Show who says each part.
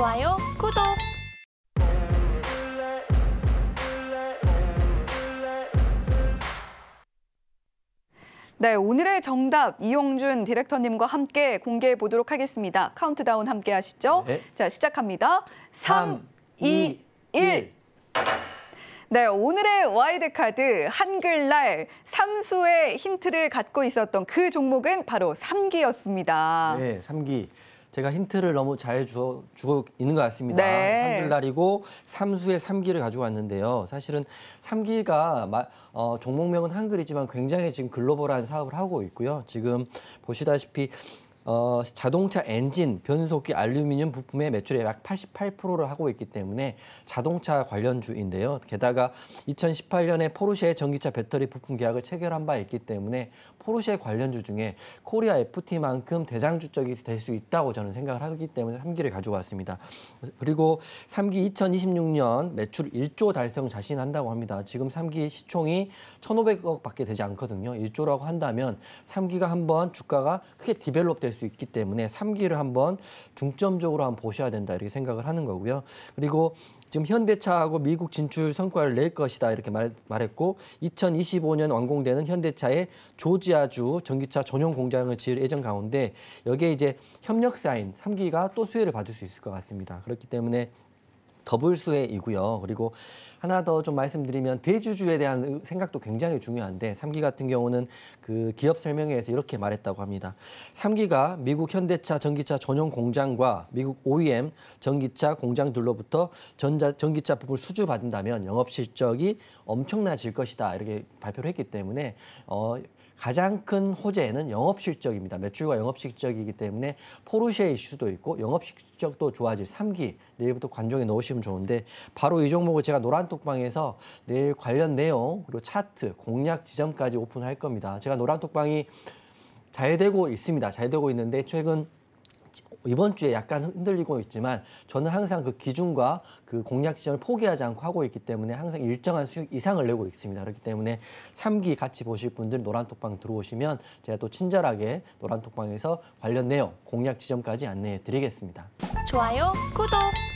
Speaker 1: 좋아요, 구독! 네, 오늘의 정답 이용준 디렉터님과 함께 공개해 보도록 하겠습니다. 카운트다운 함께 하시죠. 네. 자, 시작합니다. 3, 2, 1. 네, 오늘의 와이드카드 한글날 삼수의 힌트를 갖고 있었던 그 종목은 바로 삼기였습니다.
Speaker 2: 네, 삼기. 3기. 제가 힌트를 너무 잘 주어, 주고 있는 것 같습니다. 네. 한글날이고 삼수의 삼기를 가지고 왔는데요. 사실은 삼기가 마, 어, 종목명은 한글이지만 굉장히 지금 글로벌한 사업을 하고 있고요. 지금 보시다시피 어, 자동차 엔진, 변속기, 알루미늄 부품의 매출의 약 88%를 하고 있기 때문에 자동차 관련주인데요. 게다가 2018년에 포르쉐의 전기차 배터리 부품 계약을 체결한 바 있기 때문에 포르쉐 관련주 중에 코리아 FT만큼 대장주적이 될 수 있다고 저는 생각을 하기 때문에 3기를 가져왔습니다. 그리고 3기 2026년 매출 1조 달성 자신한다고 합니다. 지금 3기 시총이 1,500억 밖에 되지 않거든요. 1조라고 한다면 3기가 한번 주가가 크게 디벨롭 될수 수 있기 때문에 3기를 한번 중점적으로 한번 보셔야 된다 이렇게 생각을 하는 거고요. 그리고 지금 현대차하고 미국 진출 성과를 낼 것이다 이렇게 말, 말했고 2025년 완공되는 현대차의 조지아주 전기차 전용 공장을 지을 예정 가운데 여기에 이제 협력 사인 3기가 또 수혜를 받을 수 있을 것 같습니다. 그렇기 때문에 더블수혜이고요. 그리고 하나 더 좀 말씀드리면 대주주에 대한 생각도 굉장히 중요한데 삼기 같은 경우는 그 기업 설명회에서 이렇게 말했다고 합니다. 삼기가 미국 현대차 전기차 전용 공장과 미국 OEM 전기차 공장들로부터 전자 전기차 부품을 수주받는다면 영업 실적이 엄청나질 것이다. 이렇게 발표를 했기 때문에 어 가장 큰 호재는 영업 실적입니다. 매출과 영업 실적이기 때문에 포르쉐 이슈도 있고 영업 실적도 좋아질 삼기 내일부터 관종에 놓으실 주시면 좋은데 바로 이 종목을 제가 노란톡방에서 내일 관련 내용 그리고 차트 공략 지점까지 오픈할 겁니다. 제가 노란톡방이 잘 되고 있습니다. 잘 되고 있는데 최근 이번 주에 약간 흔들리고 있지만 저는 항상 그 기준과 그 공략 지점을 포기하지 않고 하고 있기 때문에 항상 일정한 수익 이상을 내고 있습니다. 그렇기 때문에 3기 같이 보실 분들 노란톡방 들어오시면 제가 또 친절하게 노란톡방에서 관련 내용, 공략 지점까지 안내해 드리겠습니다.
Speaker 1: 좋아요, 구독!